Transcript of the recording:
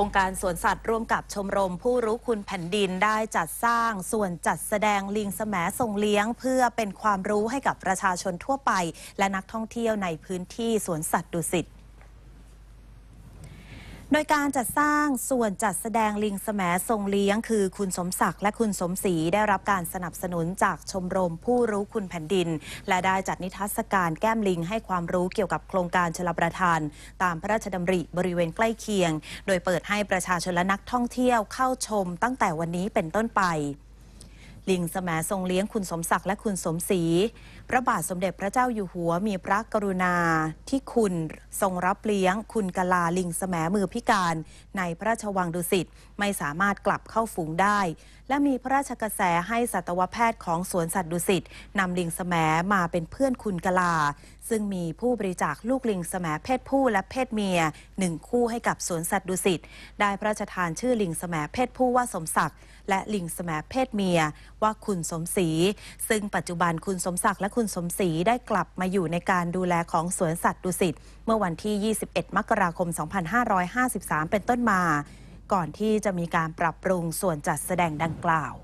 องค์การสวนสัตว์ร่วมกับชมรมผู้รู้คุณแผ่นดินได้จัดสร้าง ส่วนจัดแสดงลิงสมทรงเลี้ยง เพื่อเป็นความรู้ให้กับประชาชนทั่วไป และนักท่องเที่ยวในพื้นที่สวนสัตว์ดุสิตโดยการจัดสร้างส่วนจัดแสดงลิงแสทรงเลี้ยงคือ คุณสมศักดิ์และคุณสมศรีได้รับการสนับสนุนจากชมรมผู้รู้คุณแผ่นดิน และได้จัดนิทรรศการแก้มลิงให้ความรู้เกี่ยวกับโครงการชลประทาน ตามพระราชดำริบริเวณใกล้เคียง โดยเปิดให้ประชาชนและนักท่องเที่ยวเข้าชมตั้งแต่วันนี้เป็นต้นไปลิงสมทรงเลี้ยงคุณสมศักดิ์และคุณสมศรีพระบาทสมเด็จพระเจ้าอยู่หัวมีพระกรุณาที่คุณทรงรับเลี้ยงคุณกลาลิงสมมือพิการ ในพระราชวังดุสิตไม่สามารถกลับเข้าฝูงได้ และมีพระราชกระแสให้สัตวแพทย์ของสวนสัตว์ดุสิตนำลิงสมมาเป็นเพื่อนคุณกลา ซึ่งมีผู้บริจาคลูกลิงสมเพศผู้และเพศเมียหนึ่งคู่ให้กับสวนสัตว์ดุสิตได้พระราชทานชื่อลิงสมเพศผู้ว่าสมศักดิ์และลิงสมเพศเมียว่าคุณสมศรีซึ่งปัจจุบันคุณสมศักดิ์และคุณสมศรีได้กลับมาอยู่ในการดูแลของสวนสัตว์ดุสิตเมื่อวันที่ 21มกราคม 2553 เป็นต้นมา ก่อนที่จะมีการปรับปรุงส่วนจัดแสดงดังกล่าว